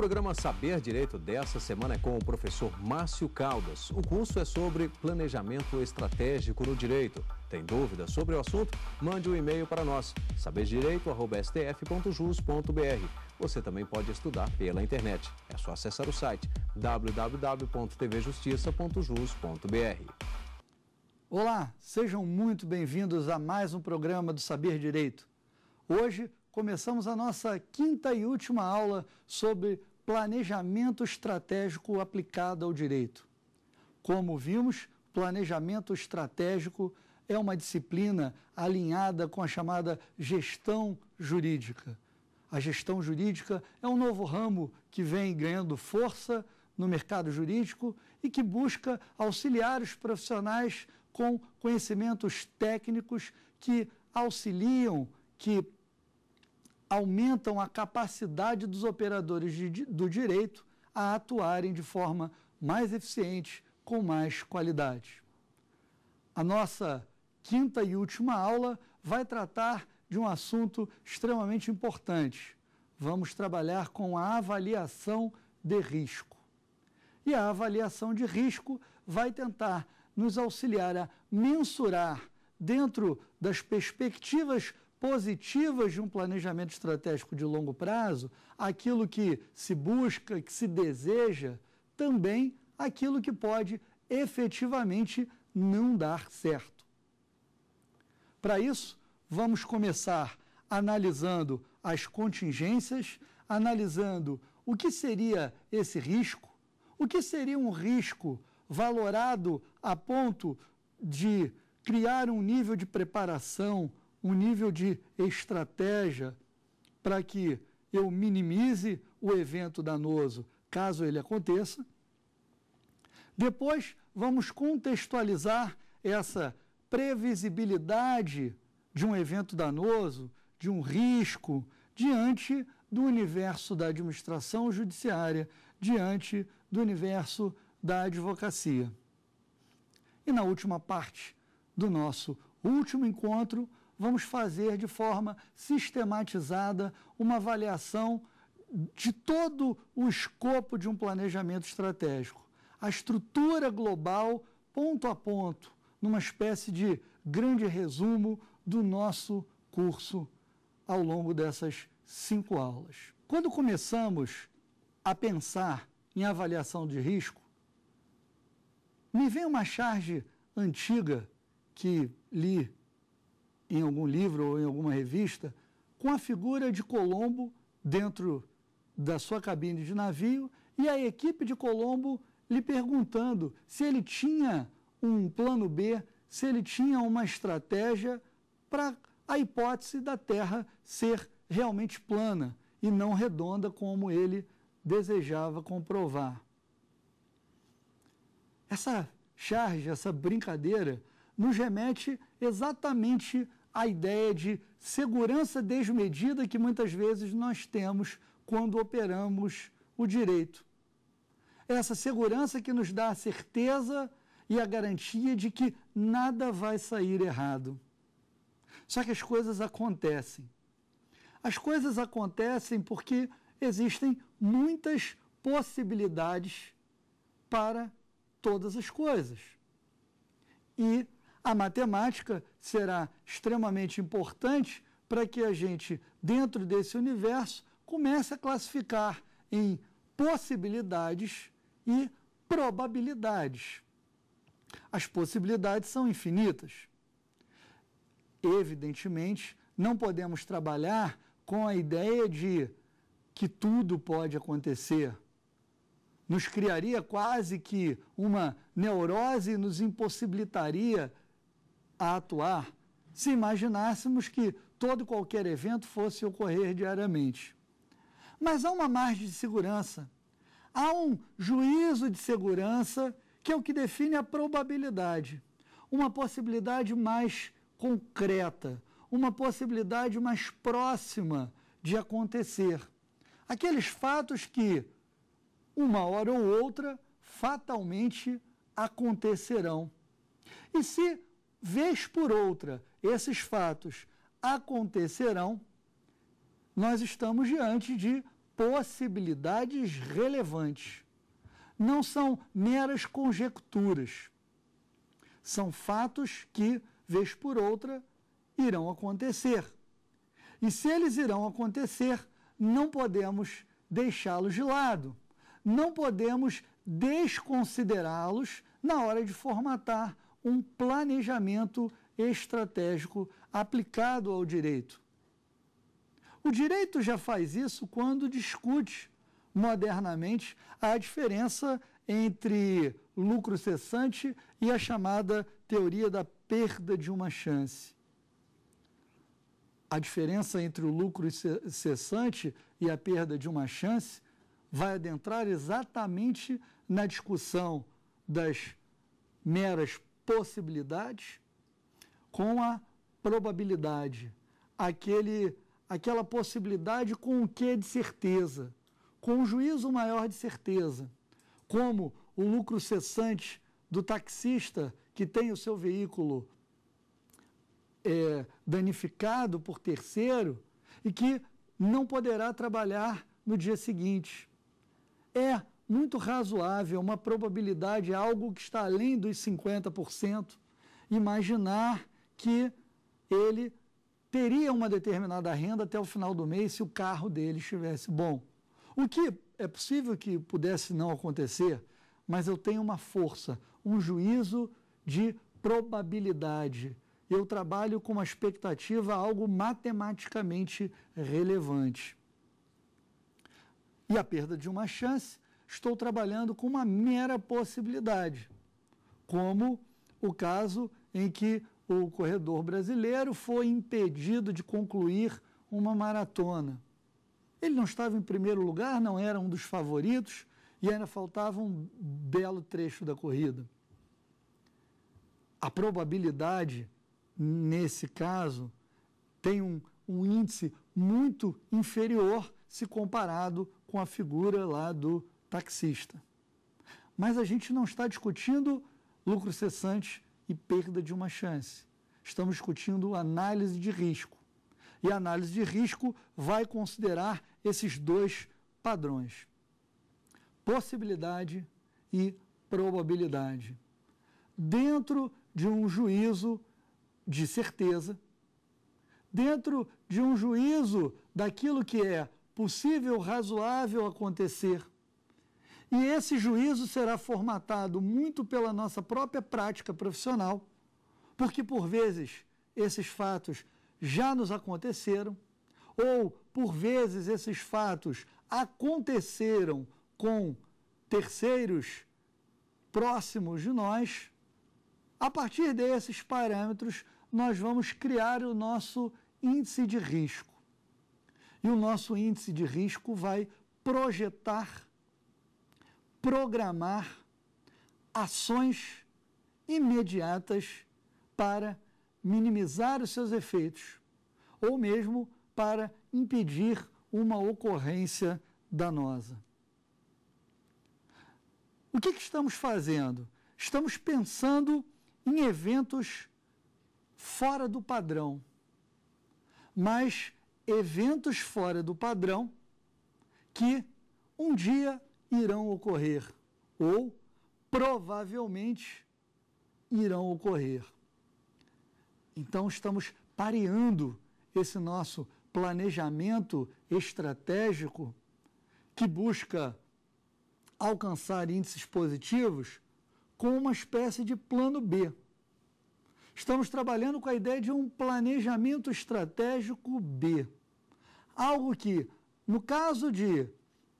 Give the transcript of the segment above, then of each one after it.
programa Saber Direito dessa semana é com o professor Márcio Caldas. O curso é sobre planejamento estratégico no direito. Tem dúvidas sobre o assunto? Mande um e-mail para nós, saberdireito.stf.jus.br. Você também pode estudar pela internet. É só acessar o site www.tvjustiça.jus.br. Olá, sejam muito bem-vindos a mais um programa do Saber Direito. Hoje começamos a nossa quinta e última aula sobre planejamento estratégico aplicado ao direito. Como vimos, planejamento estratégico é uma disciplina alinhada com a chamada gestão jurídica. A gestão jurídica é um novo ramo que vem ganhando força no mercado jurídico e que busca auxiliar os profissionais com conhecimentos técnicos que auxiliam, que aumentam a capacidade dos operadores de, do direito a atuarem de forma mais eficiente, com mais qualidade. A nossa quinta e última aula vai tratar de um assunto extremamente importante. Vamos trabalhar com a avaliação de risco. E a avaliação de risco vai tentar nos auxiliar a mensurar, dentro das perspectivas positivas de um planejamento estratégico de longo prazo, aquilo que se busca, que se deseja, também aquilo que pode efetivamente não dar certo. Para isso, vamos começar analisando as contingências, analisando o que seria esse risco, o que seria um risco valorado a ponto de criar um nível de preparação um nível de estratégia para que eu minimize o evento danoso, caso ele aconteça. Depois, vamos contextualizar essa previsibilidade de um evento danoso, de um risco, diante do universo da administração judiciária, diante do universo da advocacia. E na última parte do nosso último encontro, vamos fazer de forma sistematizada uma avaliação de todo o escopo de um planejamento estratégico. A estrutura global, ponto a ponto, numa espécie de grande resumo do nosso curso ao longo dessas cinco aulas. Quando começamos a pensar em avaliação de risco, me vem uma charge antiga que li em algum livro ou em alguma revista com a figura de Colombo dentro da sua cabine de navio e a equipe de Colombo lhe perguntando se ele tinha um plano B, se ele tinha uma estratégia para a hipótese da Terra ser realmente plana e não redonda como ele desejava comprovar. Essa charge, essa brincadeira, nos remete exatamente a ideia de segurança desmedida que muitas vezes nós temos quando operamos o direito. Essa segurança que nos dá a certeza e a garantia de que nada vai sair errado. Só que as coisas acontecem. As coisas acontecem porque existem muitas possibilidades para todas as coisas. E a matemática será extremamente importante para que a gente, dentro desse universo, comece a classificar em possibilidades e probabilidades. As possibilidades são infinitas. Evidentemente, não podemos trabalhar com a ideia de que tudo pode acontecer. Nos criaria quase que uma neurose e nos impossibilitaria a atuar se imaginássemos que todo qualquer evento fosse ocorrer diariamente. Mas há uma margem de segurança, há um juízo de segurança que é o que define a probabilidade, uma possibilidade mais concreta, uma possibilidade mais próxima de acontecer. Aqueles fatos que, uma hora ou outra, fatalmente acontecerão. E se vez por outra, esses fatos acontecerão, nós estamos diante de possibilidades relevantes. Não são meras conjecturas. São fatos que, vez por outra, irão acontecer. E se eles irão acontecer, não podemos deixá-los de lado. Não podemos desconsiderá-los na hora de formatar um planejamento estratégico aplicado ao direito. O direito já faz isso quando discute modernamente a diferença entre lucro cessante e a chamada teoria da perda de uma chance. A diferença entre o lucro cessante e a perda de uma chance vai adentrar exatamente na discussão das meras possibilidade com a probabilidade, aquele, aquela possibilidade com o que de certeza, com um juízo maior de certeza, como o lucro cessante do taxista que tem o seu veículo é, danificado por terceiro e que não poderá trabalhar no dia seguinte. É muito razoável, uma probabilidade, algo que está além dos 50%, imaginar que ele teria uma determinada renda até o final do mês se o carro dele estivesse bom. O que é possível que pudesse não acontecer, mas eu tenho uma força, um juízo de probabilidade. Eu trabalho com uma expectativa algo matematicamente relevante. E a perda de uma chance estou trabalhando com uma mera possibilidade, como o caso em que o corredor brasileiro foi impedido de concluir uma maratona. Ele não estava em primeiro lugar, não era um dos favoritos e ainda faltava um belo trecho da corrida. A probabilidade, nesse caso, tem um, um índice muito inferior se comparado com a figura lá do taxista. Mas a gente não está discutindo lucro cessante e perda de uma chance. Estamos discutindo análise de risco. E a análise de risco vai considerar esses dois padrões: possibilidade e probabilidade. Dentro de um juízo de certeza, dentro de um juízo daquilo que é possível, razoável acontecer, e esse juízo será formatado muito pela nossa própria prática profissional, porque por vezes esses fatos já nos aconteceram, ou por vezes esses fatos aconteceram com terceiros próximos de nós. A partir desses parâmetros, nós vamos criar o nosso índice de risco. E o nosso índice de risco vai projetar programar ações imediatas para minimizar os seus efeitos ou mesmo para impedir uma ocorrência danosa. O que, que estamos fazendo? Estamos pensando em eventos fora do padrão, mas eventos fora do padrão que um dia irão ocorrer ou provavelmente irão ocorrer. Então, estamos pareando esse nosso planejamento estratégico que busca alcançar índices positivos com uma espécie de plano B. Estamos trabalhando com a ideia de um planejamento estratégico B. Algo que, no caso de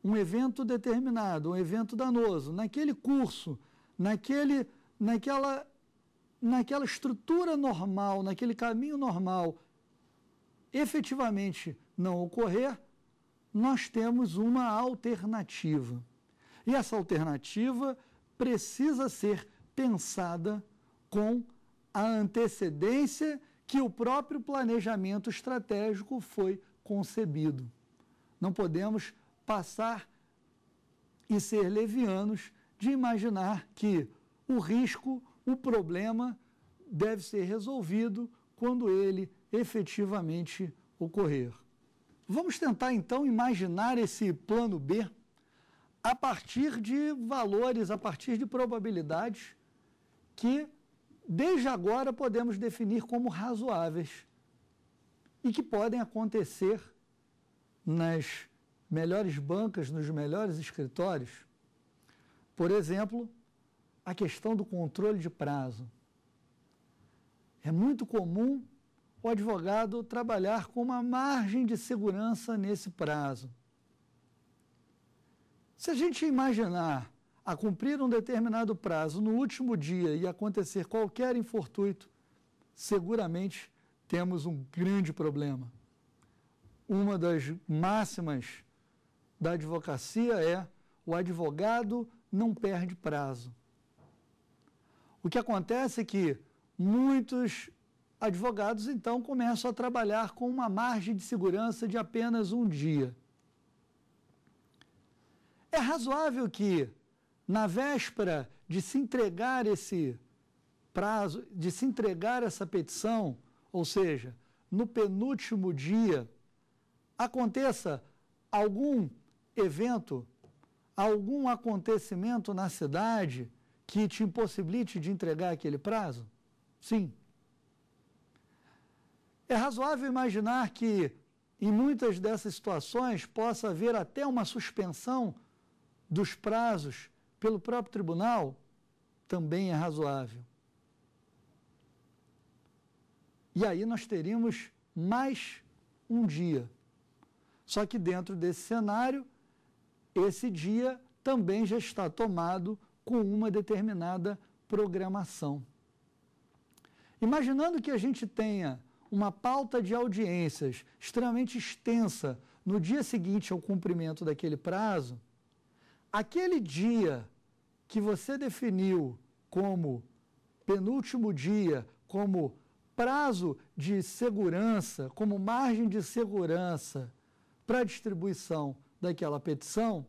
um evento determinado, um evento danoso, naquele curso, naquele, naquela, naquela estrutura normal, naquele caminho normal, efetivamente não ocorrer, nós temos uma alternativa. E essa alternativa precisa ser pensada com a antecedência que o próprio planejamento estratégico foi concebido. Não podemos passar e ser levianos de imaginar que o risco, o problema, deve ser resolvido quando ele efetivamente ocorrer. Vamos tentar então imaginar esse plano B a partir de valores, a partir de probabilidades que desde agora podemos definir como razoáveis e que podem acontecer nas melhores bancas nos melhores escritórios, por exemplo, a questão do controle de prazo. É muito comum o advogado trabalhar com uma margem de segurança nesse prazo. Se a gente imaginar a cumprir um determinado prazo no último dia e acontecer qualquer infortuito, seguramente temos um grande problema. Uma das máximas da advocacia é o advogado não perde prazo. O que acontece é que muitos advogados então começam a trabalhar com uma margem de segurança de apenas um dia. É razoável que, na véspera de se entregar esse prazo, de se entregar essa petição, ou seja, no penúltimo dia, aconteça algum evento, algum acontecimento na cidade que te impossibilite de entregar aquele prazo? Sim. É razoável imaginar que, em muitas dessas situações, possa haver até uma suspensão dos prazos pelo próprio tribunal? Também é razoável. E aí nós teríamos mais um dia. Só que dentro desse cenário, esse dia também já está tomado com uma determinada programação. Imaginando que a gente tenha uma pauta de audiências extremamente extensa no dia seguinte ao cumprimento daquele prazo, aquele dia que você definiu como penúltimo dia, como prazo de segurança, como margem de segurança para a distribuição daquela petição,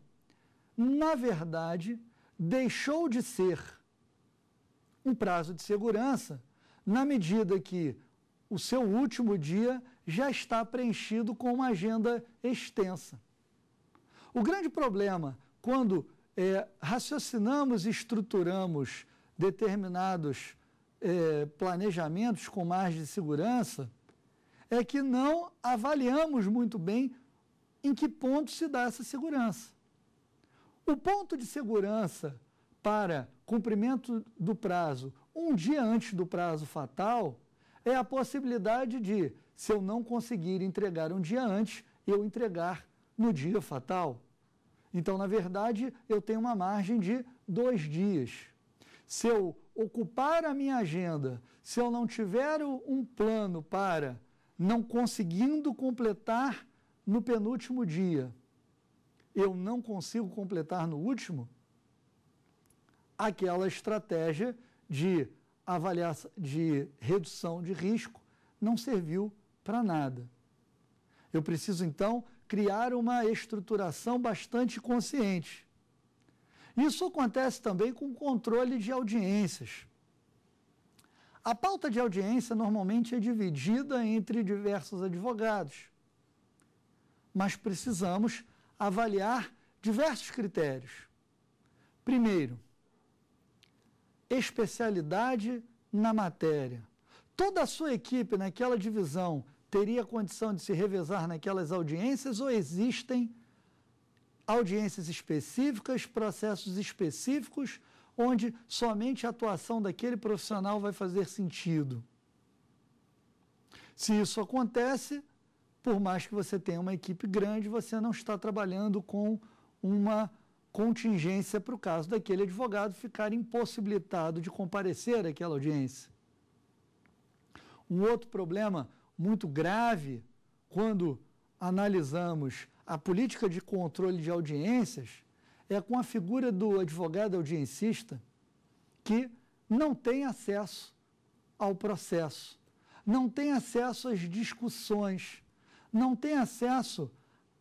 na verdade, deixou de ser um prazo de segurança na medida que o seu último dia já está preenchido com uma agenda extensa. O grande problema, quando é, raciocinamos e estruturamos determinados é, planejamentos com margem de segurança, é que não avaliamos muito bem em que ponto se dá essa segurança. O ponto de segurança para cumprimento do prazo um dia antes do prazo fatal é a possibilidade de, se eu não conseguir entregar um dia antes, eu entregar no dia fatal. Então, na verdade, eu tenho uma margem de dois dias. Se eu ocupar a minha agenda, se eu não tiver um plano para não conseguindo completar no penúltimo dia eu não consigo completar no último, aquela estratégia de avaliação de redução de risco não serviu para nada. Eu preciso então criar uma estruturação bastante consciente. Isso acontece também com o controle de audiências. A pauta de audiência normalmente é dividida entre diversos advogados mas precisamos avaliar diversos critérios. Primeiro, especialidade na matéria. Toda a sua equipe naquela divisão teria condição de se revezar naquelas audiências ou existem audiências específicas, processos específicos, onde somente a atuação daquele profissional vai fazer sentido? Se isso acontece, por mais que você tenha uma equipe grande, você não está trabalhando com uma contingência para o caso daquele advogado ficar impossibilitado de comparecer àquela audiência. Um outro problema muito grave quando analisamos a política de controle de audiências é com a figura do advogado audiencista que não tem acesso ao processo, não tem acesso às discussões, não tem acesso,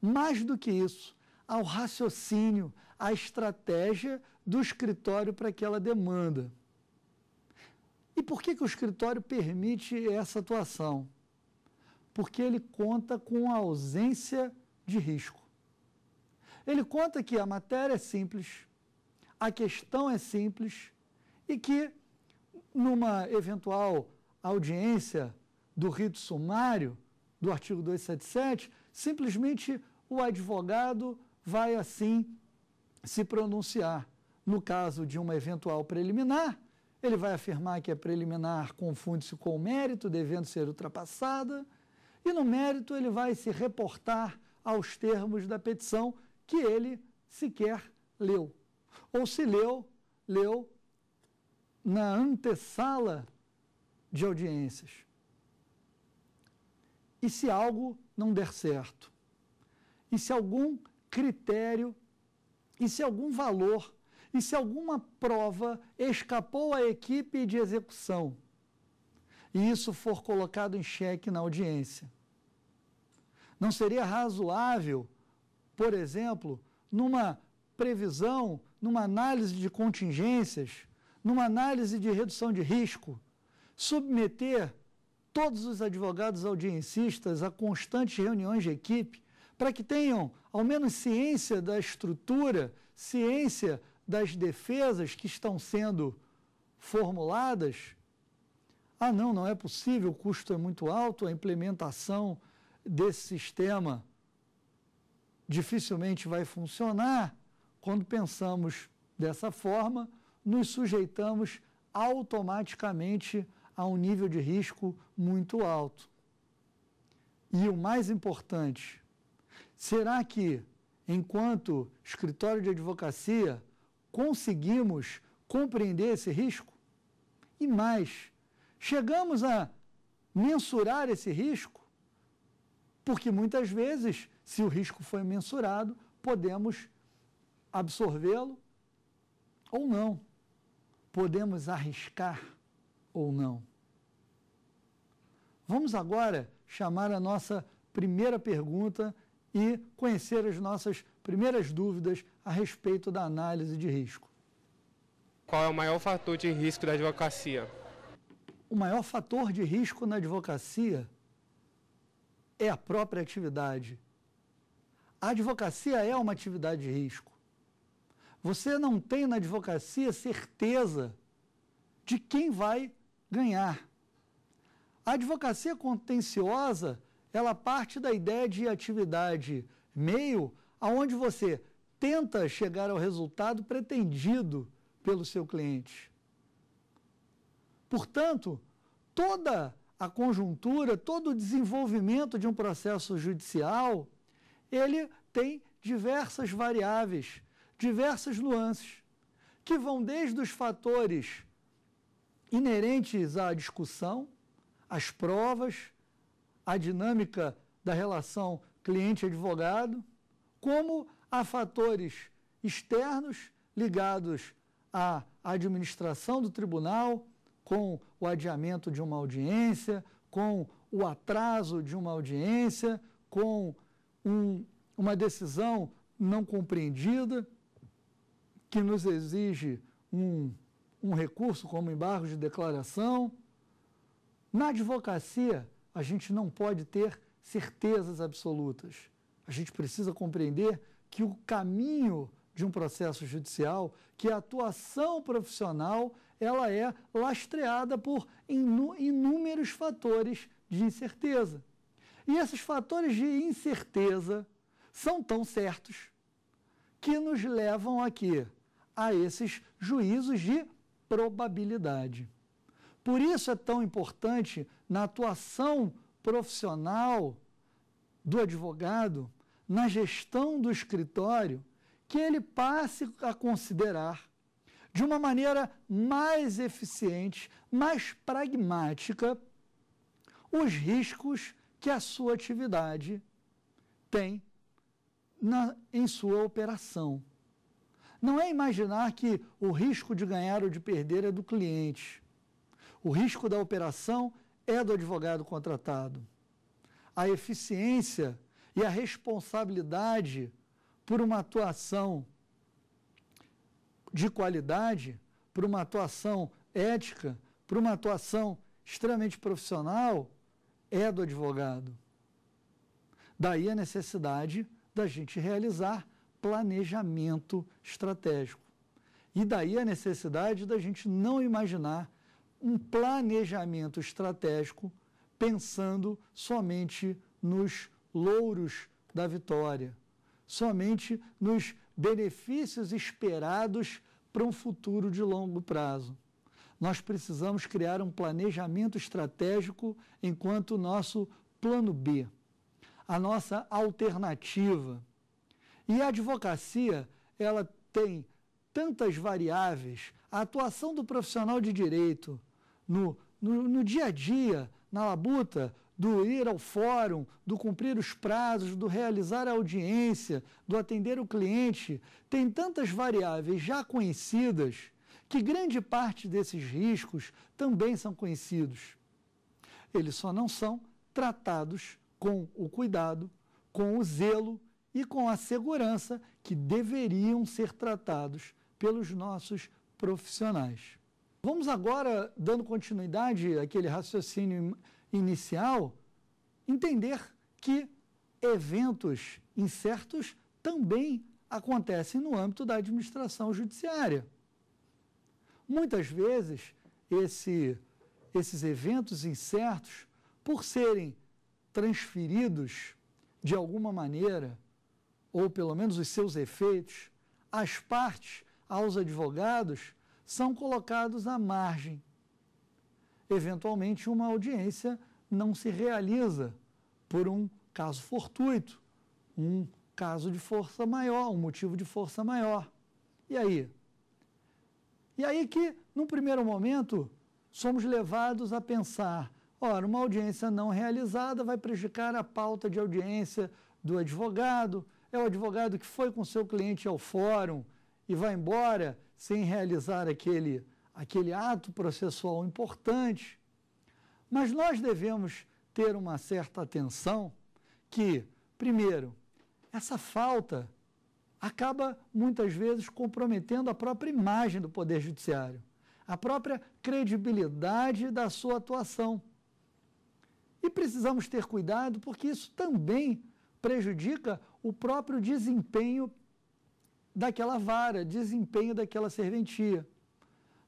mais do que isso, ao raciocínio, à estratégia do escritório para aquela demanda. E por que, que o escritório permite essa atuação? Porque ele conta com a ausência de risco. Ele conta que a matéria é simples, a questão é simples e que, numa eventual audiência do rito sumário, do artigo 277, simplesmente o advogado vai assim se pronunciar. No caso de uma eventual preliminar, ele vai afirmar que a preliminar confunde-se com o mérito, devendo ser ultrapassada, e no mérito ele vai se reportar aos termos da petição que ele sequer leu. Ou se leu, leu na antessala de audiências. E se algo não der certo? E se algum critério, e se algum valor, e se alguma prova escapou à equipe de execução? E isso for colocado em xeque na audiência? Não seria razoável, por exemplo, numa previsão, numa análise de contingências, numa análise de redução de risco, submeter todos os advogados audiencistas a constantes reuniões de equipe para que tenham ao menos ciência da estrutura, ciência das defesas que estão sendo formuladas. Ah, não, não é possível, o custo é muito alto, a implementação desse sistema dificilmente vai funcionar. Quando pensamos dessa forma, nos sujeitamos automaticamente a a um nível de risco muito alto. E o mais importante, será que, enquanto escritório de advocacia, conseguimos compreender esse risco? E mais, chegamos a mensurar esse risco? Porque muitas vezes, se o risco foi mensurado, podemos absorvê-lo ou não. Podemos arriscar ou não. Vamos agora chamar a nossa primeira pergunta e conhecer as nossas primeiras dúvidas a respeito da análise de risco. Qual é o maior fator de risco da advocacia? O maior fator de risco na advocacia é a própria atividade. A advocacia é uma atividade de risco. Você não tem na advocacia certeza de quem vai ganhar. A advocacia contenciosa, ela parte da ideia de atividade meio, aonde você tenta chegar ao resultado pretendido pelo seu cliente. Portanto, toda a conjuntura, todo o desenvolvimento de um processo judicial, ele tem diversas variáveis, diversas nuances, que vão desde os fatores inerentes à discussão, as provas, a dinâmica da relação cliente-advogado, como a fatores externos ligados à administração do tribunal, com o adiamento de uma audiência, com o atraso de uma audiência, com um, uma decisão não compreendida, que nos exige um, um recurso como embargo de declaração, na advocacia, a gente não pode ter certezas absolutas. A gente precisa compreender que o caminho de um processo judicial, que a atuação profissional, ela é lastreada por inú inúmeros fatores de incerteza. E esses fatores de incerteza são tão certos que nos levam aqui a esses juízos de probabilidade. Por isso é tão importante na atuação profissional do advogado, na gestão do escritório, que ele passe a considerar de uma maneira mais eficiente, mais pragmática, os riscos que a sua atividade tem na, em sua operação. Não é imaginar que o risco de ganhar ou de perder é do cliente. O risco da operação é do advogado contratado. A eficiência e a responsabilidade por uma atuação de qualidade, por uma atuação ética, por uma atuação extremamente profissional, é do advogado. Daí a necessidade da gente realizar planejamento estratégico. E daí a necessidade da gente não imaginar um planejamento estratégico pensando somente nos louros da vitória, somente nos benefícios esperados para um futuro de longo prazo. Nós precisamos criar um planejamento estratégico enquanto nosso plano B, a nossa alternativa. E a advocacia, ela tem tantas variáveis, a atuação do profissional de direito, no, no, no dia a dia, na labuta, do ir ao fórum, do cumprir os prazos, do realizar a audiência, do atender o cliente, tem tantas variáveis já conhecidas que grande parte desses riscos também são conhecidos. Eles só não são tratados com o cuidado, com o zelo e com a segurança que deveriam ser tratados pelos nossos profissionais. Vamos agora, dando continuidade àquele raciocínio inicial, entender que eventos incertos também acontecem no âmbito da administração judiciária. Muitas vezes, esse, esses eventos incertos, por serem transferidos de alguma maneira, ou pelo menos os seus efeitos, às partes, aos advogados, são colocados à margem. Eventualmente, uma audiência não se realiza por um caso fortuito, um caso de força maior, um motivo de força maior. E aí? E aí que, num primeiro momento, somos levados a pensar: ora, uma audiência não realizada vai prejudicar a pauta de audiência do advogado, é o advogado que foi com seu cliente ao fórum e vai embora sem realizar aquele, aquele ato processual importante. Mas nós devemos ter uma certa atenção que, primeiro, essa falta acaba muitas vezes comprometendo a própria imagem do Poder Judiciário, a própria credibilidade da sua atuação. E precisamos ter cuidado porque isso também prejudica o próprio desempenho daquela vara, desempenho daquela serventia.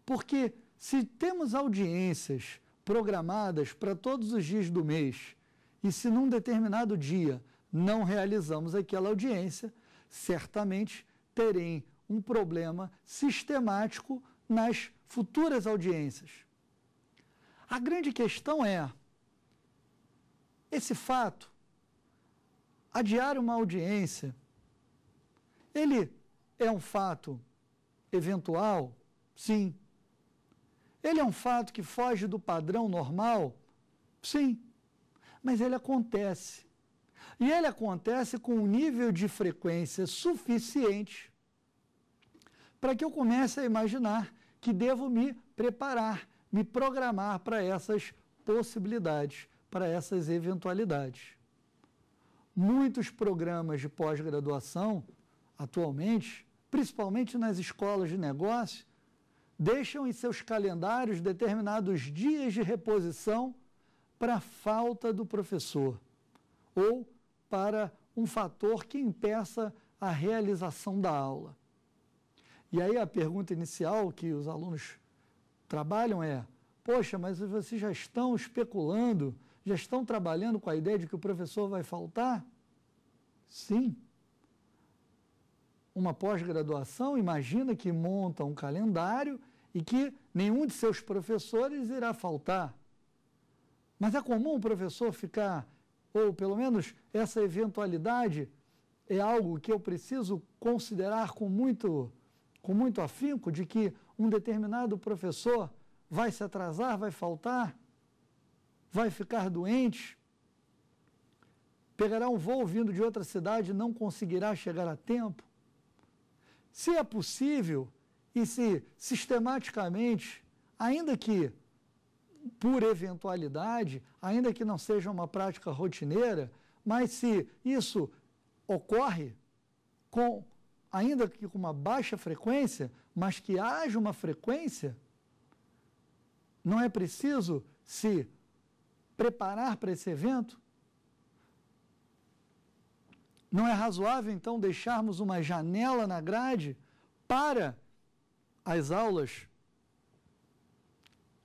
Porque se temos audiências programadas para todos os dias do mês e se num determinado dia não realizamos aquela audiência, certamente terem um problema sistemático nas futuras audiências. A grande questão é: esse fato, adiar uma audiência, ele é um fato eventual? Sim. Ele é um fato que foge do padrão normal? Sim. Mas ele acontece. E ele acontece com um nível de frequência suficiente para que eu comece a imaginar que devo me preparar, me programar para essas possibilidades, para essas eventualidades. Muitos programas de pós-graduação, atualmente, principalmente nas escolas de negócio, deixam em seus calendários determinados dias de reposição para a falta do professor ou para um fator que impeça a realização da aula. E aí a pergunta inicial que os alunos trabalham é: poxa, mas vocês já estão especulando, já estão trabalhando com a ideia de que o professor vai faltar? Sim, uma pós-graduação, imagina que monta um calendário e que nenhum de seus professores irá faltar. Mas é comum o professor ficar, ou pelo menos essa eventualidade é algo que eu preciso considerar com muito, com muito afinco, de que um determinado professor vai se atrasar, vai faltar, vai ficar doente, pegará um voo vindo de outra cidade e não conseguirá chegar a tempo se é possível e se sistematicamente, ainda que por eventualidade, ainda que não seja uma prática rotineira, mas se isso ocorre com ainda que com uma baixa frequência, mas que haja uma frequência, não é preciso se preparar para esse evento? Não é razoável, então, deixarmos uma janela na grade para as aulas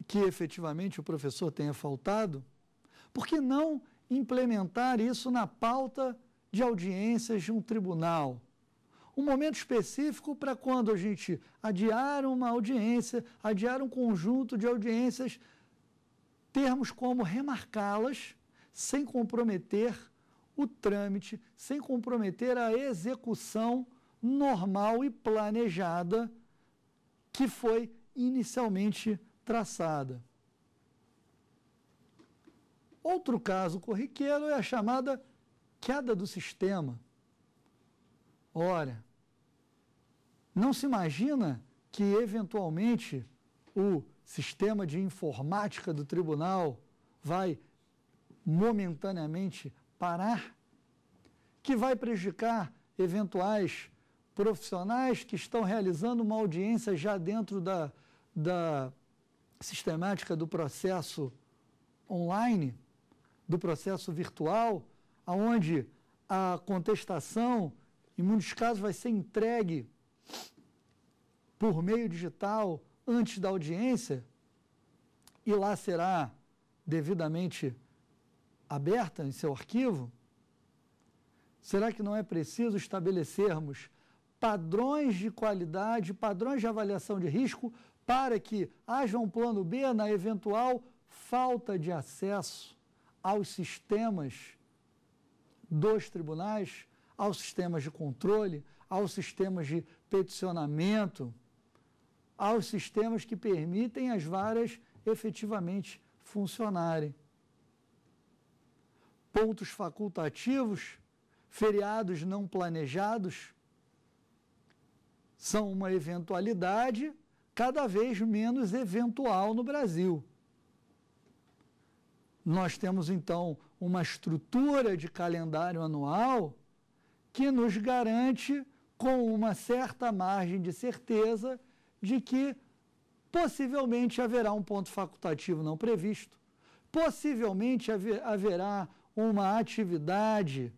que efetivamente o professor tenha faltado? Por que não implementar isso na pauta de audiências de um tribunal? Um momento específico para quando a gente adiar uma audiência, adiar um conjunto de audiências, termos como remarcá-las sem comprometer o trâmite sem comprometer a execução normal e planejada que foi inicialmente traçada. Outro caso corriqueiro é a chamada queda do sistema. Ora, não se imagina que eventualmente o sistema de informática do tribunal vai momentaneamente parar, que vai prejudicar eventuais profissionais que estão realizando uma audiência já dentro da, da sistemática do processo online, do processo virtual, onde a contestação, em muitos casos, vai ser entregue por meio digital antes da audiência e lá será devidamente aberta em seu arquivo? Será que não é preciso estabelecermos padrões de qualidade, padrões de avaliação de risco, para que haja um plano B na eventual falta de acesso aos sistemas dos tribunais, aos sistemas de controle, aos sistemas de peticionamento, aos sistemas que permitem as varas efetivamente funcionarem pontos facultativos, feriados não planejados, são uma eventualidade cada vez menos eventual no Brasil. Nós temos então uma estrutura de calendário anual que nos garante, com uma certa margem de certeza, de que possivelmente haverá um ponto facultativo não previsto, possivelmente haverá uma atividade,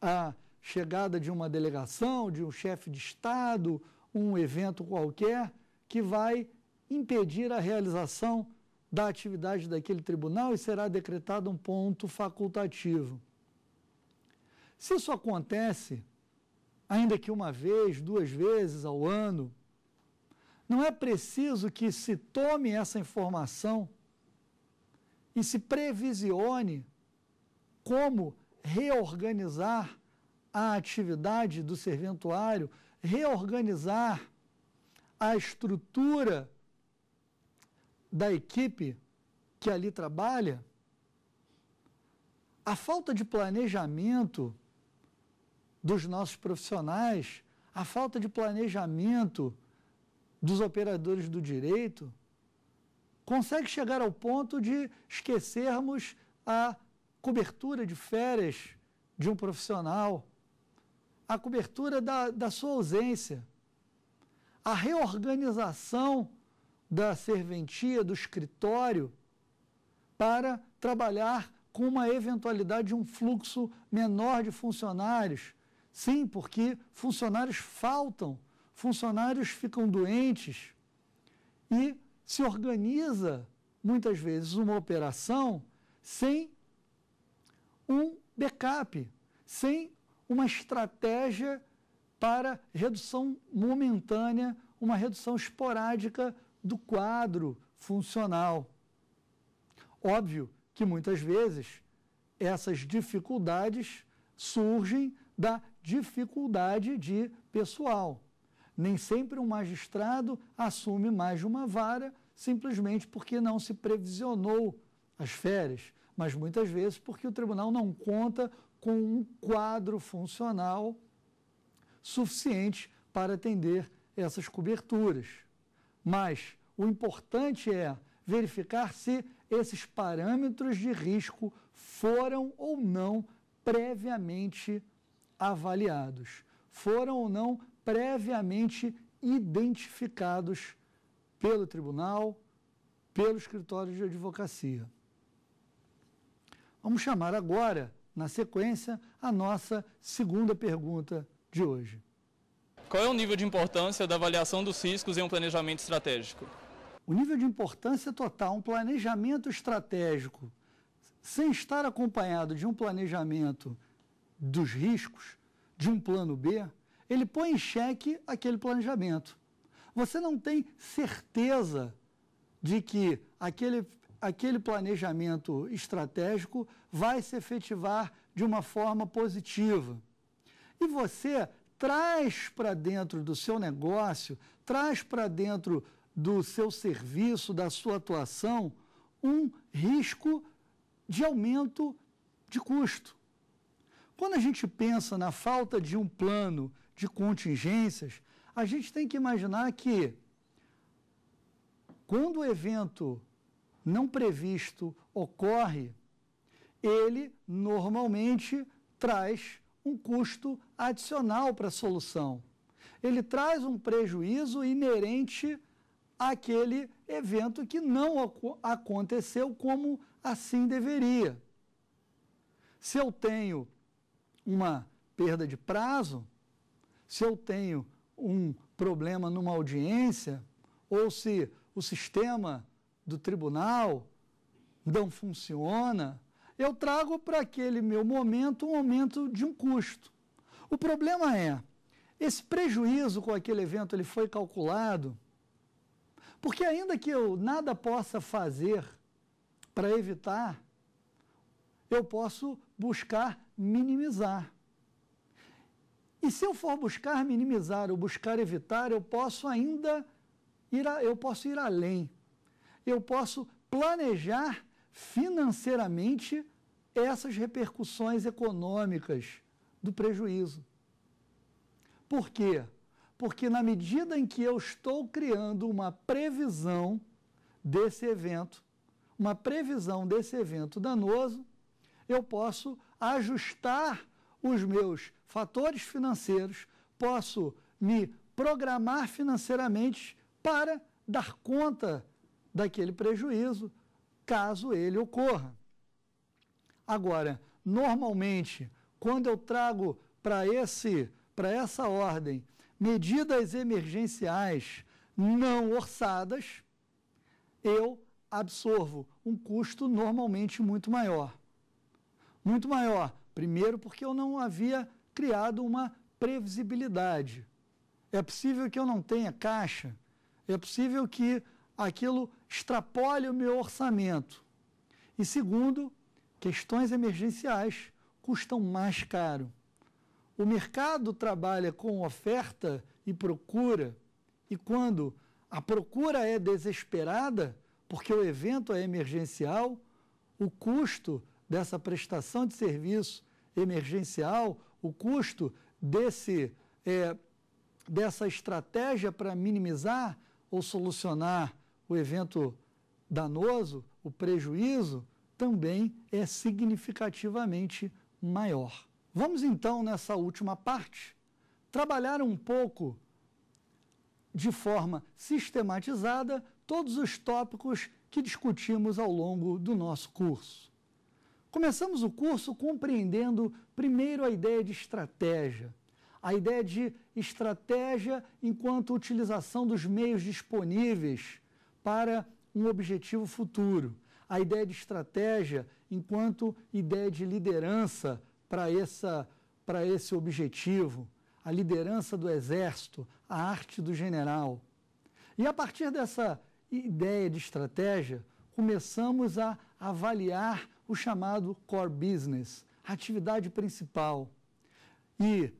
a chegada de uma delegação, de um chefe de Estado, um evento qualquer, que vai impedir a realização da atividade daquele tribunal e será decretado um ponto facultativo. Se isso acontece, ainda que uma vez, duas vezes ao ano, não é preciso que se tome essa informação e se previsione como reorganizar a atividade do serventuário, reorganizar a estrutura da equipe que ali trabalha, a falta de planejamento dos nossos profissionais, a falta de planejamento dos operadores do direito, consegue chegar ao ponto de esquecermos a cobertura de férias de um profissional, a cobertura da, da sua ausência, a reorganização da serventia, do escritório, para trabalhar com uma eventualidade de um fluxo menor de funcionários. Sim, porque funcionários faltam, funcionários ficam doentes e se organiza, muitas vezes, uma operação sem um backup, sem uma estratégia para redução momentânea, uma redução esporádica do quadro funcional. Óbvio que muitas vezes essas dificuldades surgem da dificuldade de pessoal. Nem sempre um magistrado assume mais de uma vara simplesmente porque não se previsionou as férias, mas muitas vezes porque o tribunal não conta com um quadro funcional suficiente para atender essas coberturas. Mas o importante é verificar se esses parâmetros de risco foram ou não previamente avaliados, foram ou não previamente identificados pelo tribunal, pelo escritório de advocacia. Vamos chamar agora, na sequência, a nossa segunda pergunta de hoje. Qual é o nível de importância da avaliação dos riscos em um planejamento estratégico? O nível de importância total, um planejamento estratégico, sem estar acompanhado de um planejamento dos riscos, de um plano B, ele põe em xeque aquele planejamento. Você não tem certeza de que aquele aquele planejamento estratégico vai se efetivar de uma forma positiva. E você traz para dentro do seu negócio, traz para dentro do seu serviço, da sua atuação, um risco de aumento de custo. Quando a gente pensa na falta de um plano de contingências, a gente tem que imaginar que quando o evento não previsto ocorre, ele normalmente traz um custo adicional para a solução. Ele traz um prejuízo inerente àquele evento que não aconteceu como assim deveria. Se eu tenho uma perda de prazo, se eu tenho um problema numa audiência, ou se o sistema do tribunal não funciona, eu trago para aquele meu momento um aumento de um custo. O problema é, esse prejuízo com aquele evento ele foi calculado, porque ainda que eu nada possa fazer para evitar, eu posso buscar minimizar. E se eu for buscar minimizar ou buscar evitar, eu posso ainda ir, a, eu posso ir além eu posso planejar financeiramente essas repercussões econômicas do prejuízo. Por quê? Porque na medida em que eu estou criando uma previsão desse evento, uma previsão desse evento danoso, eu posso ajustar os meus fatores financeiros, posso me programar financeiramente para dar conta daquele prejuízo, caso ele ocorra. Agora, normalmente, quando eu trago para esse para essa ordem medidas emergenciais não orçadas, eu absorvo um custo normalmente muito maior. Muito maior, primeiro porque eu não havia criado uma previsibilidade. É possível que eu não tenha caixa, é possível que aquilo extrapole o meu orçamento. E segundo, questões emergenciais custam mais caro. O mercado trabalha com oferta e procura, e quando a procura é desesperada, porque o evento é emergencial, o custo dessa prestação de serviço emergencial, o custo desse, é, dessa estratégia para minimizar ou solucionar o evento danoso, o prejuízo, também é significativamente maior. Vamos então, nessa última parte, trabalhar um pouco de forma sistematizada todos os tópicos que discutimos ao longo do nosso curso. Começamos o curso compreendendo primeiro a ideia de estratégia, a ideia de estratégia enquanto utilização dos meios disponíveis para um objetivo futuro. A ideia de estratégia enquanto ideia de liderança para essa para esse objetivo, a liderança do exército, a arte do general. E a partir dessa ideia de estratégia, começamos a avaliar o chamado core business, a atividade principal. E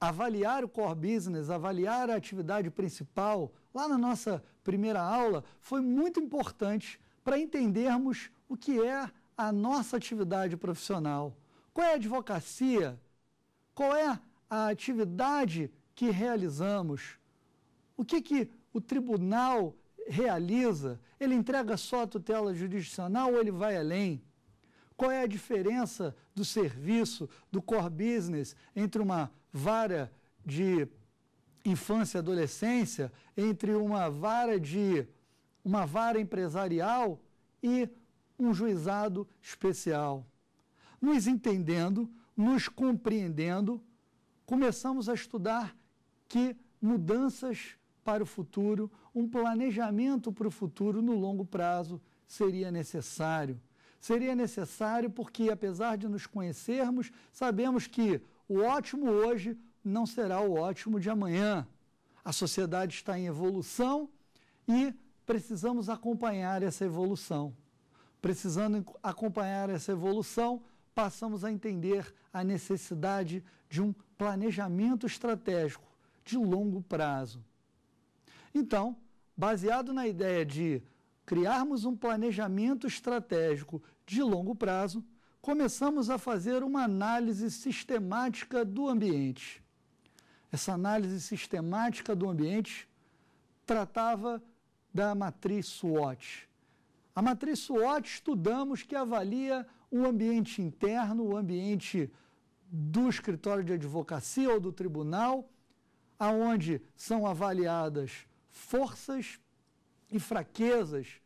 avaliar o core business, avaliar a atividade principal, lá na nossa primeira aula, foi muito importante para entendermos o que é a nossa atividade profissional. Qual é a advocacia? Qual é a atividade que realizamos? O que, que o tribunal realiza? Ele entrega só a tutela jurisdicional ou ele vai além? Qual é a diferença do serviço, do core business, entre uma vara de infância e adolescência entre uma vara de uma vara empresarial e um juizado especial. Nos entendendo, nos compreendendo, começamos a estudar que mudanças para o futuro, um planejamento para o futuro no longo prazo seria necessário. Seria necessário porque, apesar de nos conhecermos, sabemos que o ótimo hoje não será o ótimo de amanhã. A sociedade está em evolução e precisamos acompanhar essa evolução. Precisando acompanhar essa evolução, passamos a entender a necessidade de um planejamento estratégico de longo prazo. Então, baseado na ideia de criarmos um planejamento estratégico de longo prazo, começamos a fazer uma análise sistemática do ambiente. Essa análise sistemática do ambiente tratava da matriz SWOT. A matriz SWOT estudamos que avalia o ambiente interno, o ambiente do escritório de advocacia ou do tribunal, aonde são avaliadas forças e fraquezas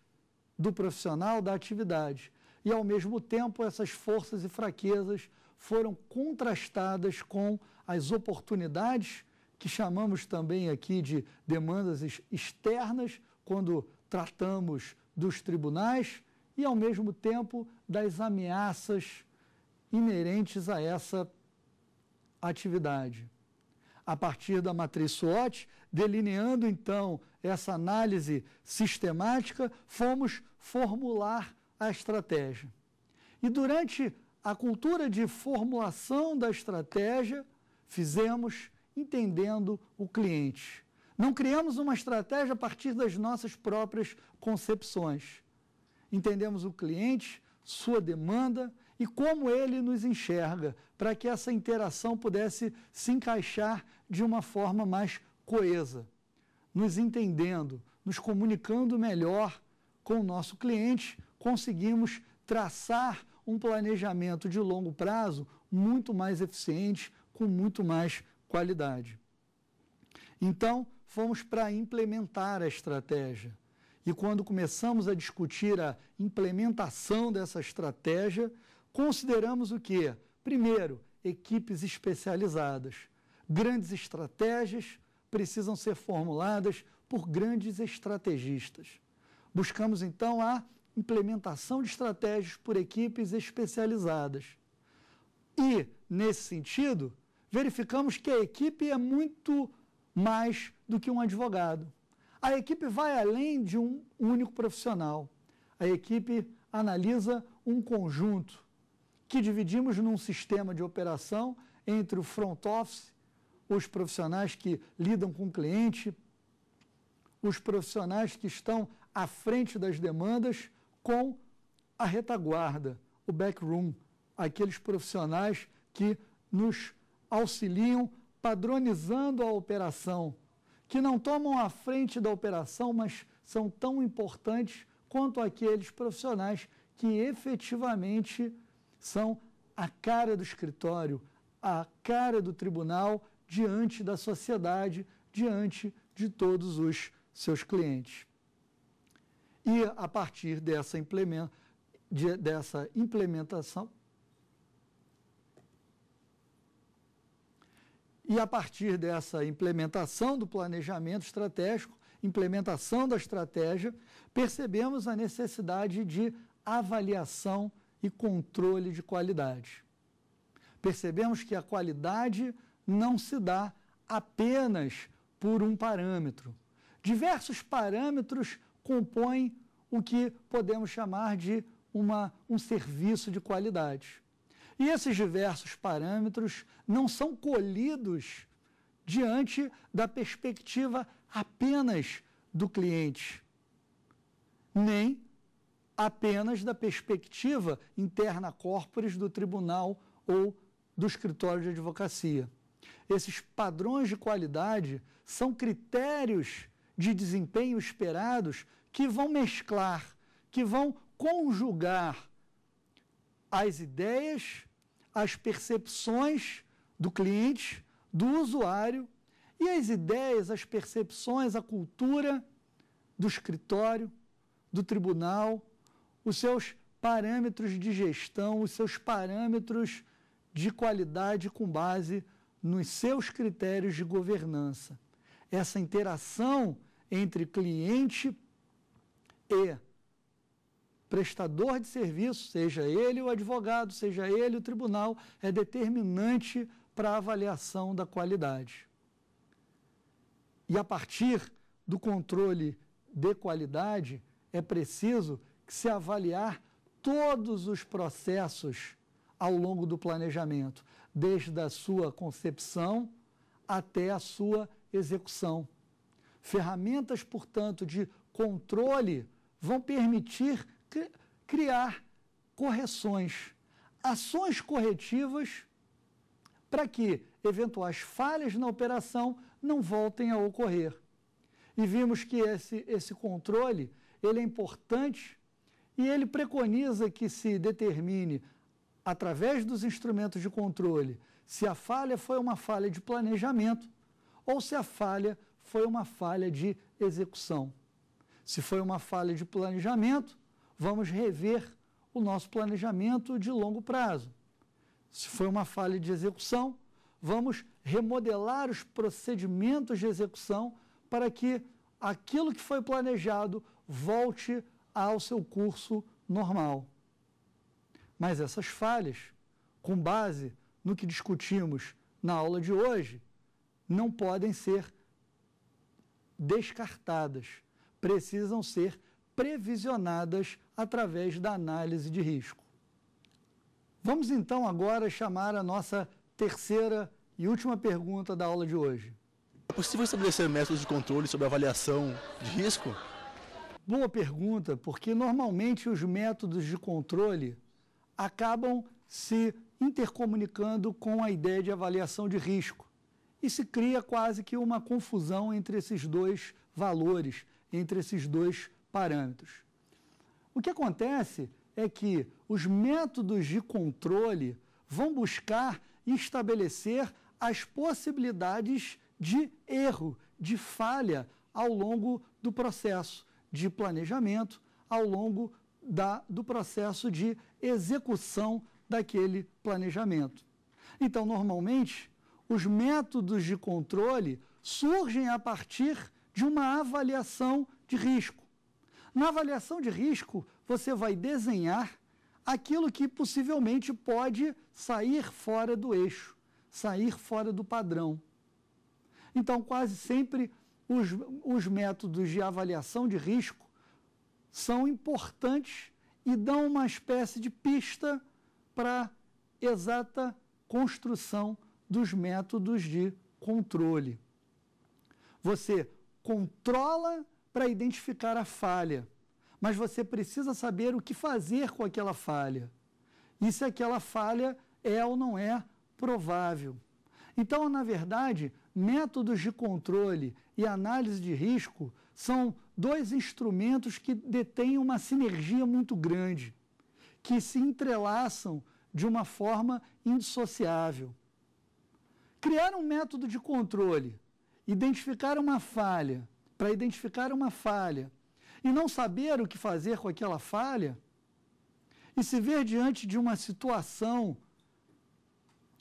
do profissional da atividade. E, ao mesmo tempo, essas forças e fraquezas foram contrastadas com as oportunidades, que chamamos também aqui de demandas externas, quando tratamos dos tribunais, e ao mesmo tempo das ameaças inerentes a essa atividade. A partir da matriz SWOT, delineando então essa análise sistemática, fomos formular a estratégia. E durante a cultura de formulação da estratégia, Fizemos entendendo o cliente. Não criamos uma estratégia a partir das nossas próprias concepções. Entendemos o cliente, sua demanda e como ele nos enxerga, para que essa interação pudesse se encaixar de uma forma mais coesa. Nos entendendo, nos comunicando melhor com o nosso cliente, conseguimos traçar um planejamento de longo prazo muito mais eficiente, com muito mais qualidade. Então, fomos para implementar a estratégia. E quando começamos a discutir a implementação dessa estratégia, consideramos o quê? Primeiro, equipes especializadas. Grandes estratégias precisam ser formuladas por grandes estrategistas. Buscamos então a implementação de estratégias por equipes especializadas. E, nesse sentido, verificamos que a equipe é muito mais do que um advogado. A equipe vai além de um único profissional. A equipe analisa um conjunto que dividimos num sistema de operação entre o front office, os profissionais que lidam com o cliente, os profissionais que estão à frente das demandas, com a retaguarda, o backroom, aqueles profissionais que nos auxiliam, padronizando a operação, que não tomam a frente da operação, mas são tão importantes quanto aqueles profissionais que efetivamente são a cara do escritório, a cara do tribunal diante da sociedade, diante de todos os seus clientes. E a partir dessa, implementação, dessa implementação, E a partir dessa implementação do planejamento estratégico, implementação da estratégia, percebemos a necessidade de avaliação e controle de qualidade. Percebemos que a qualidade não se dá apenas por um parâmetro. Diversos parâmetros compõem o que podemos chamar de uma, um serviço de qualidade. E esses diversos parâmetros não são colhidos diante da perspectiva apenas do cliente, nem apenas da perspectiva interna corporis do tribunal ou do escritório de advocacia. Esses padrões de qualidade são critérios de desempenho esperados que vão mesclar, que vão conjugar as ideias, as percepções do cliente, do usuário e as ideias, as percepções, a cultura do escritório, do tribunal, os seus parâmetros de gestão, os seus parâmetros de qualidade com base nos seus critérios de governança. Essa interação entre cliente e prestador de serviço, seja ele o advogado, seja ele o tribunal, é determinante para a avaliação da qualidade. E a partir do controle de qualidade, é preciso que se avaliar todos os processos ao longo do planejamento, desde a sua concepção até a sua execução. Ferramentas, portanto, de controle vão permitir criar correções, ações corretivas para que eventuais falhas na operação não voltem a ocorrer. E vimos que esse, esse controle ele é importante e ele preconiza que se determine, através dos instrumentos de controle, se a falha foi uma falha de planejamento ou se a falha foi uma falha de execução. Se foi uma falha de planejamento, vamos rever o nosso planejamento de longo prazo. Se foi uma falha de execução, vamos remodelar os procedimentos de execução para que aquilo que foi planejado volte ao seu curso normal. Mas essas falhas, com base no que discutimos na aula de hoje, não podem ser descartadas, precisam ser previsionadas através da análise de risco. Vamos então agora chamar a nossa terceira e última pergunta da aula de hoje. É possível estabelecer métodos de controle sobre avaliação de risco? Boa pergunta, porque normalmente os métodos de controle acabam se intercomunicando com a ideia de avaliação de risco. E se cria quase que uma confusão entre esses dois valores, entre esses dois parâmetros. O que acontece é que os métodos de controle vão buscar estabelecer as possibilidades de erro, de falha ao longo do processo de planejamento, ao longo da, do processo de execução daquele planejamento. Então, normalmente, os métodos de controle surgem a partir de uma avaliação de risco na avaliação de risco, você vai desenhar aquilo que possivelmente pode sair fora do eixo, sair fora do padrão. Então, quase sempre os, os métodos de avaliação de risco são importantes e dão uma espécie de pista para exata construção dos métodos de controle. Você controla para identificar a falha, mas você precisa saber o que fazer com aquela falha e se aquela falha é ou não é provável. Então, na verdade, métodos de controle e análise de risco são dois instrumentos que detêm uma sinergia muito grande, que se entrelaçam de uma forma indissociável. Criar um método de controle, identificar uma falha para identificar uma falha e não saber o que fazer com aquela falha e se ver diante de uma situação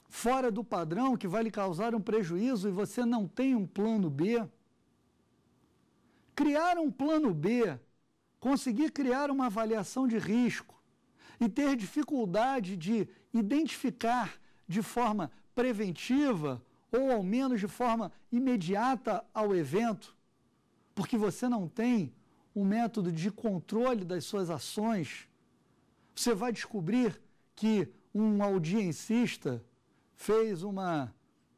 fora do padrão que vai lhe causar um prejuízo e você não tem um plano B. Criar um plano B, conseguir criar uma avaliação de risco e ter dificuldade de identificar de forma preventiva ou ao menos de forma imediata ao evento porque você não tem um método de controle das suas ações, você vai descobrir que um audiencista fez uma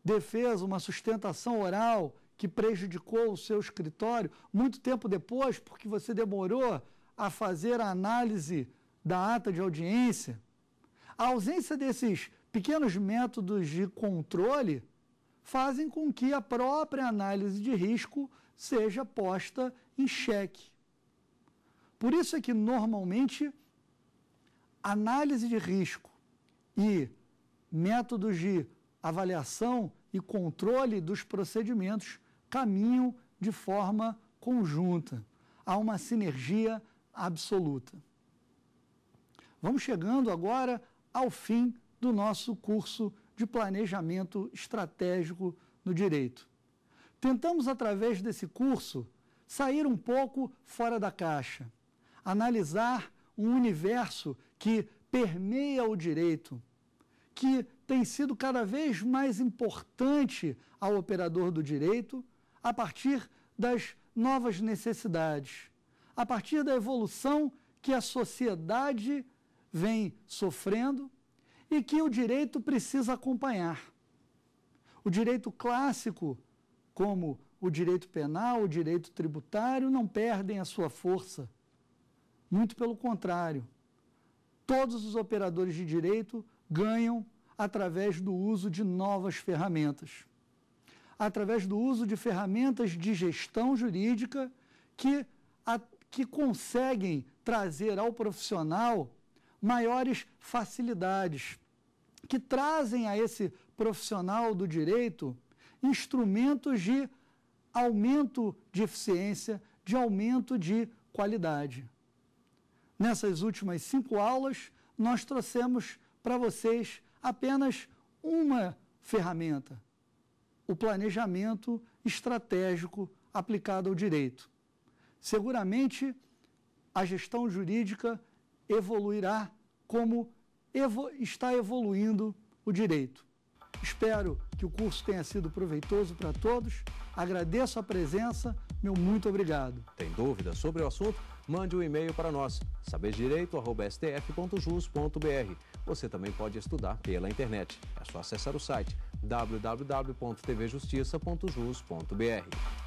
defesa, uma sustentação oral que prejudicou o seu escritório muito tempo depois, porque você demorou a fazer a análise da ata de audiência. A ausência desses pequenos métodos de controle fazem com que a própria análise de risco seja posta em xeque. Por isso é que, normalmente, análise de risco e métodos de avaliação e controle dos procedimentos caminham de forma conjunta. Há uma sinergia absoluta. Vamos chegando agora ao fim do nosso curso de planejamento estratégico no direito. Tentamos, através desse curso, sair um pouco fora da caixa, analisar um universo que permeia o direito, que tem sido cada vez mais importante ao operador do direito a partir das novas necessidades, a partir da evolução que a sociedade vem sofrendo e que o direito precisa acompanhar. O direito clássico como o direito penal, o direito tributário, não perdem a sua força. Muito pelo contrário. Todos os operadores de direito ganham através do uso de novas ferramentas. Através do uso de ferramentas de gestão jurídica que, a, que conseguem trazer ao profissional maiores facilidades, que trazem a esse profissional do direito instrumentos de aumento de eficiência, de aumento de qualidade. Nessas últimas cinco aulas, nós trouxemos para vocês apenas uma ferramenta: o planejamento estratégico aplicado ao direito. Seguramente, a gestão jurídica evoluirá como evo está evoluindo o direito. Espero que o curso tenha sido proveitoso para todos. Agradeço a presença. Meu muito obrigado. Tem dúvida sobre o assunto? Mande um e-mail para nós, saberdireito.stf.jus.br. Você também pode estudar pela internet. É só acessar o site www.tvjustiça.jus.br.